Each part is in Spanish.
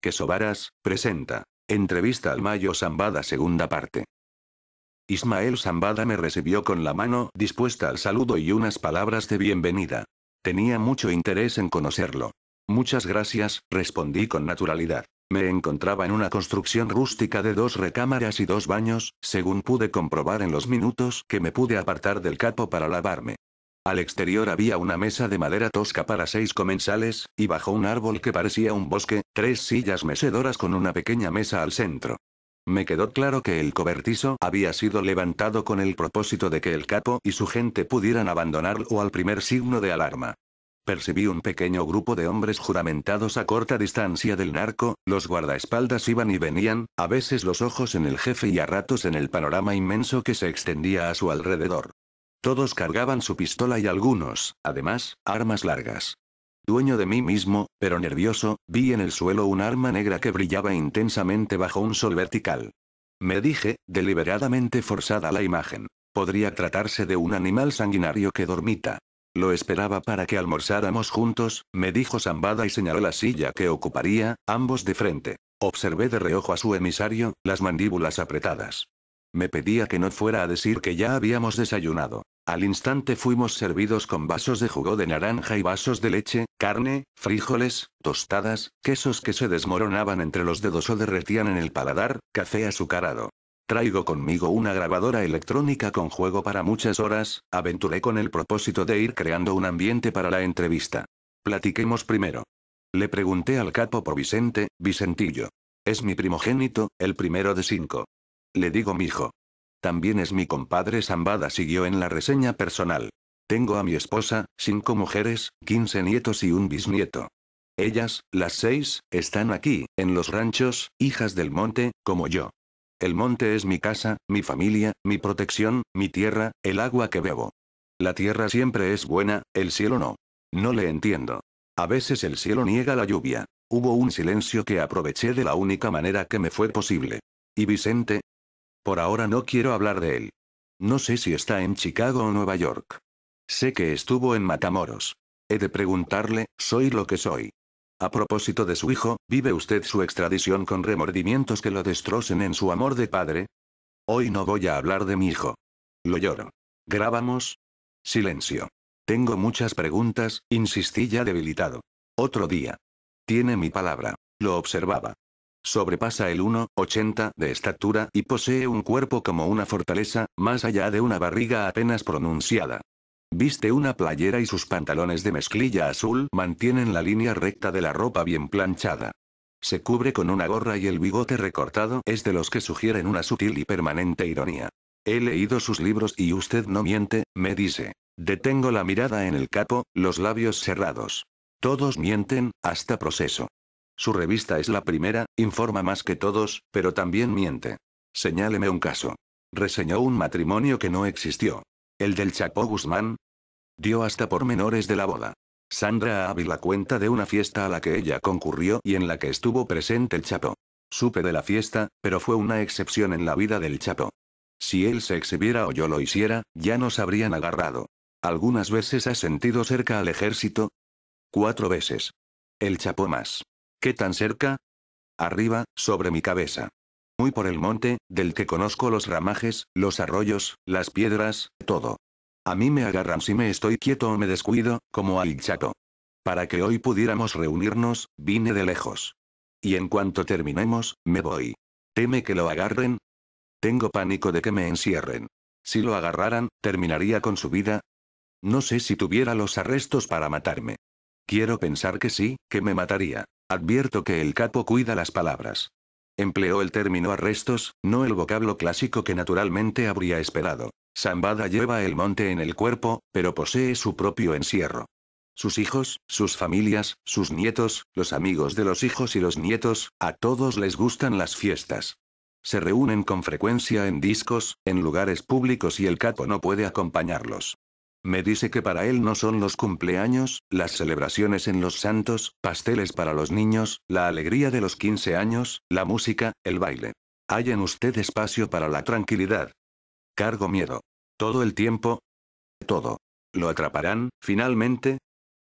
que Sobaras, presenta. Entrevista al Mayo Zambada segunda parte. Ismael Zambada me recibió con la mano dispuesta al saludo y unas palabras de bienvenida. Tenía mucho interés en conocerlo. Muchas gracias, respondí con naturalidad. Me encontraba en una construcción rústica de dos recámaras y dos baños, según pude comprobar en los minutos que me pude apartar del capo para lavarme. Al exterior había una mesa de madera tosca para seis comensales, y bajo un árbol que parecía un bosque, tres sillas mecedoras con una pequeña mesa al centro. Me quedó claro que el cobertizo había sido levantado con el propósito de que el capo y su gente pudieran abandonarlo al primer signo de alarma. Percibí un pequeño grupo de hombres juramentados a corta distancia del narco, los guardaespaldas iban y venían, a veces los ojos en el jefe y a ratos en el panorama inmenso que se extendía a su alrededor. Todos cargaban su pistola y algunos, además, armas largas. Dueño de mí mismo, pero nervioso, vi en el suelo un arma negra que brillaba intensamente bajo un sol vertical. Me dije, deliberadamente forzada la imagen. Podría tratarse de un animal sanguinario que dormita. Lo esperaba para que almorzáramos juntos, me dijo Zambada y señaló la silla que ocuparía, ambos de frente. Observé de reojo a su emisario, las mandíbulas apretadas. Me pedía que no fuera a decir que ya habíamos desayunado. Al instante fuimos servidos con vasos de jugo de naranja y vasos de leche, carne, frijoles, tostadas, quesos que se desmoronaban entre los dedos o derretían en el paladar, café azucarado. Traigo conmigo una grabadora electrónica con juego para muchas horas, aventuré con el propósito de ir creando un ambiente para la entrevista. Platiquemos primero. Le pregunté al capo por Vicente, Vicentillo. Es mi primogénito, el primero de cinco. Le digo mijo. También es mi compadre Zambada siguió en la reseña personal. Tengo a mi esposa, cinco mujeres, quince nietos y un bisnieto. Ellas, las seis, están aquí, en los ranchos, hijas del monte, como yo. El monte es mi casa, mi familia, mi protección, mi tierra, el agua que bebo. La tierra siempre es buena, el cielo no. No le entiendo. A veces el cielo niega la lluvia. Hubo un silencio que aproveché de la única manera que me fue posible. Y Vicente, por ahora no quiero hablar de él. No sé si está en Chicago o Nueva York. Sé que estuvo en Matamoros. He de preguntarle, soy lo que soy. A propósito de su hijo, ¿vive usted su extradición con remordimientos que lo destrocen en su amor de padre? Hoy no voy a hablar de mi hijo. Lo lloro. ¿Grabamos? Silencio. Tengo muchas preguntas, insistí ya debilitado. Otro día. Tiene mi palabra. Lo observaba sobrepasa el 1,80 de estatura y posee un cuerpo como una fortaleza, más allá de una barriga apenas pronunciada. Viste una playera y sus pantalones de mezclilla azul mantienen la línea recta de la ropa bien planchada. Se cubre con una gorra y el bigote recortado es de los que sugieren una sutil y permanente ironía. He leído sus libros y usted no miente, me dice. Detengo la mirada en el capo, los labios cerrados. Todos mienten, hasta proceso. Su revista es la primera, informa más que todos, pero también miente. Señáleme un caso. Reseñó un matrimonio que no existió. El del Chapo Guzmán. Dio hasta por menores de la boda. Sandra la cuenta de una fiesta a la que ella concurrió y en la que estuvo presente el Chapo. Supe de la fiesta, pero fue una excepción en la vida del Chapo. Si él se exhibiera o yo lo hiciera, ya nos habrían agarrado. ¿Algunas veces ha sentido cerca al ejército? Cuatro veces. El Chapo más. ¿Qué tan cerca? Arriba, sobre mi cabeza. Muy por el monte, del que conozco los ramajes, los arroyos, las piedras, todo. A mí me agarran si me estoy quieto o me descuido, como al chato. Para que hoy pudiéramos reunirnos, vine de lejos. Y en cuanto terminemos, me voy. ¿Teme que lo agarren? Tengo pánico de que me encierren. Si lo agarraran, terminaría con su vida. No sé si tuviera los arrestos para matarme. Quiero pensar que sí, que me mataría. Advierto que el capo cuida las palabras. Empleó el término arrestos, no el vocablo clásico que naturalmente habría esperado. Zambada lleva el monte en el cuerpo, pero posee su propio encierro. Sus hijos, sus familias, sus nietos, los amigos de los hijos y los nietos, a todos les gustan las fiestas. Se reúnen con frecuencia en discos, en lugares públicos y el capo no puede acompañarlos. Me dice que para él no son los cumpleaños, las celebraciones en los santos, pasteles para los niños, la alegría de los 15 años, la música, el baile. Hay en usted espacio para la tranquilidad. Cargo miedo. Todo el tiempo. Todo. ¿Lo atraparán, finalmente?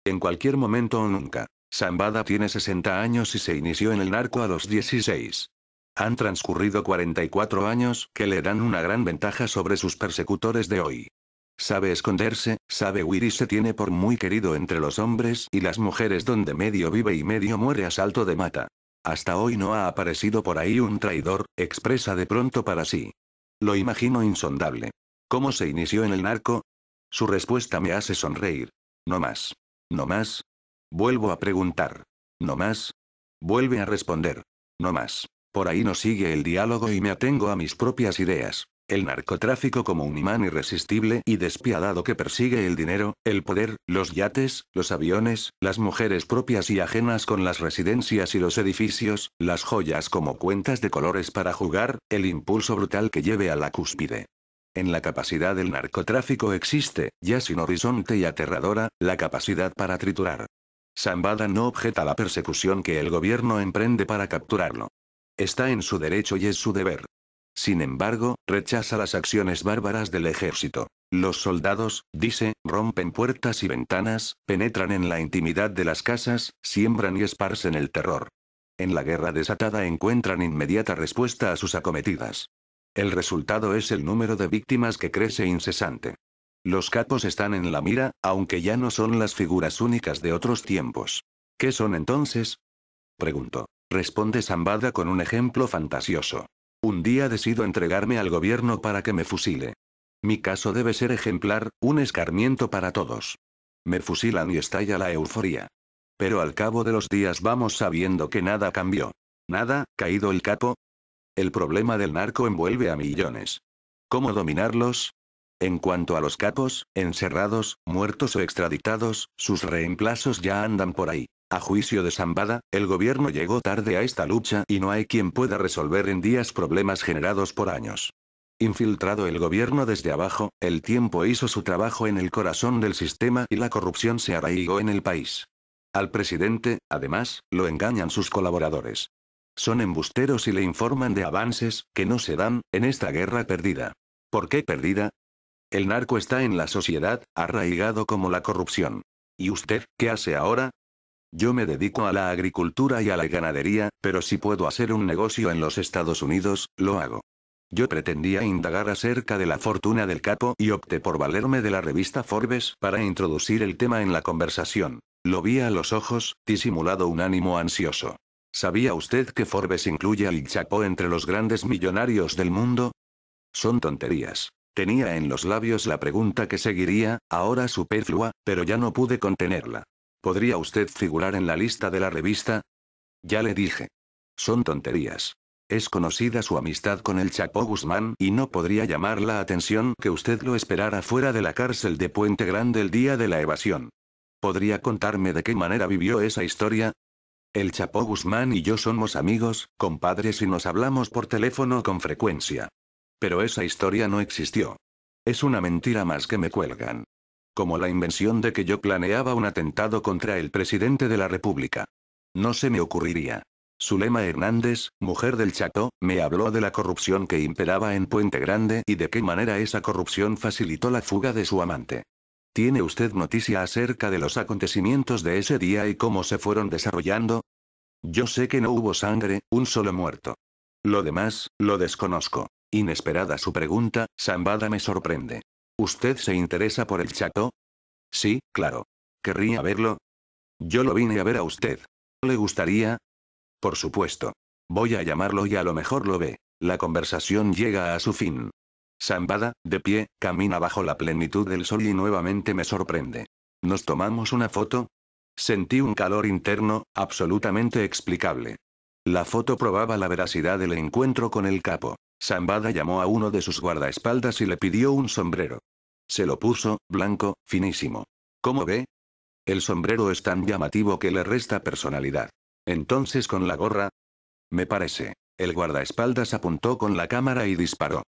En cualquier momento o nunca. Zambada tiene 60 años y se inició en el narco a los 16. Han transcurrido 44 años que le dan una gran ventaja sobre sus persecutores de hoy. Sabe esconderse, sabe huir y se tiene por muy querido entre los hombres y las mujeres donde medio vive y medio muere a salto de mata. Hasta hoy no ha aparecido por ahí un traidor, expresa de pronto para sí. Lo imagino insondable. ¿Cómo se inició en el narco? Su respuesta me hace sonreír. No más. No más. Vuelvo a preguntar. No más. Vuelve a responder. No más. Por ahí no sigue el diálogo y me atengo a mis propias ideas el narcotráfico como un imán irresistible y despiadado que persigue el dinero, el poder, los yates, los aviones, las mujeres propias y ajenas con las residencias y los edificios, las joyas como cuentas de colores para jugar, el impulso brutal que lleve a la cúspide. En la capacidad del narcotráfico existe, ya sin horizonte y aterradora, la capacidad para triturar. Zambada no objeta la persecución que el gobierno emprende para capturarlo. Está en su derecho y es su deber. Sin embargo, rechaza las acciones bárbaras del ejército. Los soldados, dice, rompen puertas y ventanas, penetran en la intimidad de las casas, siembran y esparcen el terror. En la guerra desatada encuentran inmediata respuesta a sus acometidas. El resultado es el número de víctimas que crece incesante. Los capos están en la mira, aunque ya no son las figuras únicas de otros tiempos. ¿Qué son entonces? Pregunto. Responde Zambada con un ejemplo fantasioso. Un día decido entregarme al gobierno para que me fusile. Mi caso debe ser ejemplar, un escarmiento para todos. Me fusilan y estalla la euforia. Pero al cabo de los días vamos sabiendo que nada cambió. Nada, caído el capo. El problema del narco envuelve a millones. ¿Cómo dominarlos? En cuanto a los capos, encerrados, muertos o extraditados, sus reemplazos ya andan por ahí. A juicio de Zambada, el gobierno llegó tarde a esta lucha y no hay quien pueda resolver en días problemas generados por años. Infiltrado el gobierno desde abajo, el tiempo hizo su trabajo en el corazón del sistema y la corrupción se arraigó en el país. Al presidente, además, lo engañan sus colaboradores. Son embusteros y le informan de avances, que no se dan, en esta guerra perdida. ¿Por qué perdida? El narco está en la sociedad, arraigado como la corrupción. ¿Y usted, qué hace ahora? Yo me dedico a la agricultura y a la ganadería, pero si puedo hacer un negocio en los Estados Unidos, lo hago. Yo pretendía indagar acerca de la fortuna del capo y opté por valerme de la revista Forbes para introducir el tema en la conversación. Lo vi a los ojos, disimulado un ánimo ansioso. ¿Sabía usted que Forbes incluye al Chapo entre los grandes millonarios del mundo? Son tonterías. Tenía en los labios la pregunta que seguiría, ahora superflua, pero ya no pude contenerla. ¿Podría usted figurar en la lista de la revista? Ya le dije. Son tonterías. Es conocida su amistad con el Chapo Guzmán y no podría llamar la atención que usted lo esperara fuera de la cárcel de Puente Grande el día de la evasión. ¿Podría contarme de qué manera vivió esa historia? El Chapo Guzmán y yo somos amigos, compadres y nos hablamos por teléfono con frecuencia. Pero esa historia no existió. Es una mentira más que me cuelgan. Como la invención de que yo planeaba un atentado contra el presidente de la República. No se me ocurriría. Zulema Hernández, mujer del Chato, me habló de la corrupción que imperaba en Puente Grande y de qué manera esa corrupción facilitó la fuga de su amante. ¿Tiene usted noticia acerca de los acontecimientos de ese día y cómo se fueron desarrollando? Yo sé que no hubo sangre, un solo muerto. Lo demás, lo desconozco. Inesperada su pregunta, Zambada me sorprende. ¿Usted se interesa por el chato? Sí, claro. ¿Querría verlo? Yo lo vine a ver a usted. ¿Le gustaría? Por supuesto. Voy a llamarlo y a lo mejor lo ve. La conversación llega a su fin. Zambada, de pie, camina bajo la plenitud del sol y nuevamente me sorprende. ¿Nos tomamos una foto? Sentí un calor interno, absolutamente explicable. La foto probaba la veracidad del encuentro con el capo. Zambada llamó a uno de sus guardaespaldas y le pidió un sombrero. Se lo puso, blanco, finísimo. ¿Cómo ve? El sombrero es tan llamativo que le resta personalidad. Entonces con la gorra. Me parece. El guardaespaldas apuntó con la cámara y disparó.